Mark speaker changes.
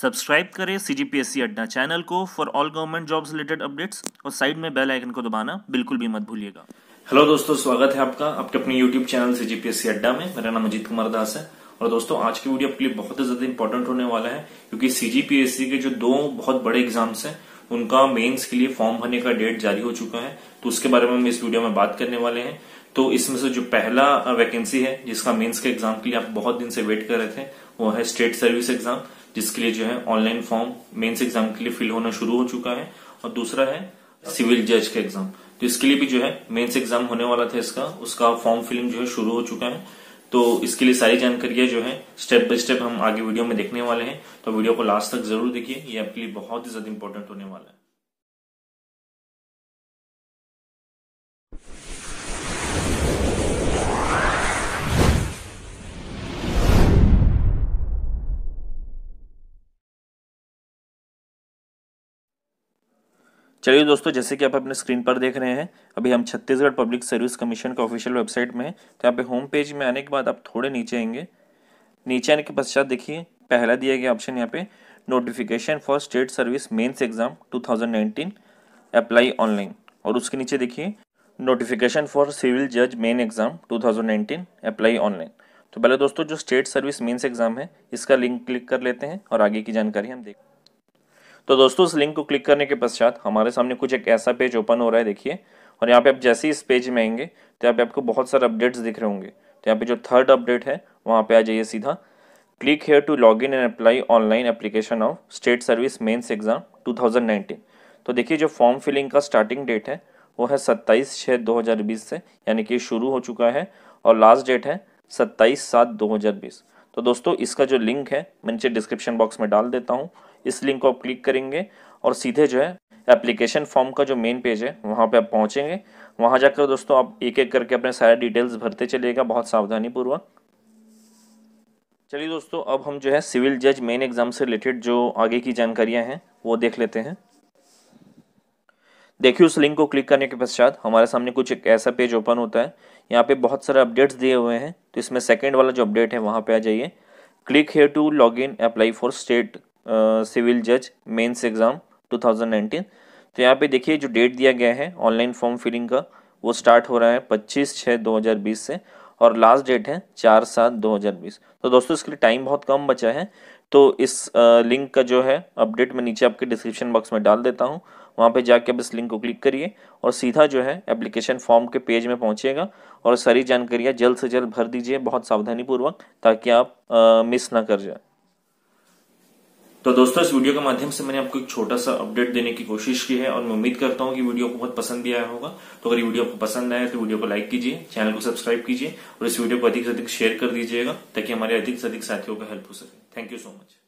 Speaker 1: subscribe करें सी G P S C Adda channel को for all government jobs related updates और side में bell icon को दबाना बिल्कुल भी मत भूलिएगा हेलो दोस्तों स्वागत है आपका आपके अपने YouTube channel C G P S C Adda में मेरा नाम अजीत कुमार दास है और दोस्तों आज की वीडियो आपके लिए बहुत ज्यादा इंपॉर्टेंट होने वाला है क्योंकि सीजीपीएससी के जो दो बहुत बड़े एग्जाम्स हैं उनका मेंस के लिए फॉर्म भरने का डेट जारी हो चुका है तो उसके बारे में हम इस वीडियो में बात करने वाले हैं तो इसमें से जो पहला वैकेंसी है जिसका मेंस के एग्जाम के लिए आप बहुत दिन से वेट कर रहे थे वो है स्टेट सर्विस एग्जाम जिसके लिए जो है ऑनलाइन फॉर्म मेंस एग्जाम के लिए फिल होना शुरू हो चुका है और दूसरा है सिविल जज का एग्जाम तो इसके लिए भी जो है मेंस एग्जाम होने वाला था इसका उसका फॉर्म फिलिंग जो है शुरू हो चुका है तो इसके लिए सारी जानकारियां जो है स्टेप बाय स्टेप हम आगे वीडियो में देखने वाले हैं तो वीडियो को लास्ट तक जरूर देखिए ये आपके लिए बहुत ही ज्यादा इंपॉर्टेंट होने वाला है चलिए दोस्तों जैसे कि आप अपने स्क्रीन पर देख रहे हैं अभी हम छत्तीसगढ़ पब्लिक सर्विस कमीशन का ऑफिशियल वेबसाइट में हैं तो यहाँ पे होम पेज में आने के बाद आप थोड़े नीचे आएंगे नीचे आने के पश्चात देखिए पहला दिया गया ऑप्शन यहाँ पे notification for state service mains exam 2019 apply online और उसके नीचे देखिए नोटिफिकेशन फॉर सिविल जज main exam to apply online तो पहले दोस्तों जो स्टेट सर्विस मेन्स एग्जाम है इसका लिंक क्लिक कर लेते हैं और आगे की जानकारी हम देखें तो दोस्तों उस लिंक को क्लिक करने के पश्चात हमारे सामने कुछ एक ऐसा पेज ओपन हो रहा है देखिए और यहाँ पे आप जैसे ही इस पेज में आएंगे तो यहाँ पे आपको बहुत सारे अपडेट्स दिख रहे होंगे तो यहाँ पे जो थर्ड अपडेट है वहाँ पे आ जाइए सीधा click here to log in and apply online application of state service mains exam two तो देखिए जो फॉर्म फिलिंग का स्टार्टिंग डेट है वो है सत्ताईस छः दो हज़ार बीस से यानी कि शुरू हो चुका है और लास्ट डेट है सत्ताईस सात दो हज़ार बीस तो दोस्तों इसका जो लिंक है मैं नीचे डिस्क्रिप्शन बॉक्स में डाल देता हूँ इस लिंक को आप क्लिक करेंगे और सीधे जो है एप्लीकेशन फॉर्म का जो मेन पेज है वहाँ पे आप पहुँचेंगे वहाँ जाकर दोस्तों आप एक एक करके अपने सारे डिटेल्स भरते चलेगा बहुत सावधानी पूर्वक चलिए दोस्तों अब हम जो है सिविल जज मेन एग्ज़ाम से रिलेटेड जो आगे की जानकारियाँ हैं वो देख लेते हैं देखिए उस लिंक को क्लिक करने के पश्चात हमारे सामने कुछ एक ऐसा पेज ओपन होता है यहाँ पे बहुत सारे अपडेट्स दिए हुए हैं तो इसमें सेकंड वाला जो अपडेट है वहाँ पे आ जाइए click here to log in apply for state civil जज मेंस एग्ज़ाम 2019 तो यहाँ पे देखिए जो डेट दिया गया है ऑनलाइन फॉर्म फिलिंग का वो स्टार्ट हो रहा है 25 छः 2020 से और लास्ट डेट है चार सात 2020 तो दोस्तों इसके लिए टाइम बहुत कम बचा है तो इस लिंक का जो है अपडेट मैं नीचे आपके डिस्क्रिप्शन बॉक्स में डाल देता हूँ वहाँ पे जाके आप इस लिंक को क्लिक करिए और सीधा जो है एप्लीकेशन फॉर्म के पेज में पहुँचिएगा और सारी जानकारियाँ जल्द से जल्द भर दीजिए बहुत सावधानीपूर्वक ताकि आप आ, मिस ना कर जाए तो दोस्तों इस वीडियो के माध्यम से मैंने आपको एक छोटा सा अपडेट देने की कोशिश की है और मैं उम्मीद करता हूं कि वीडियो को बहुत पसंद भी आया होगा तो अगर ये वीडियो आपको पसंद आया तो वीडियो को लाइक कीजिए चैनल को सब्सक्राइब कीजिए और इस वीडियो को अधिक से अधिक शेयर कर दीजिएगा ताकि हमारे अधिक से अधिक साथियों का हेल्प हो सके थैंक यू सो मच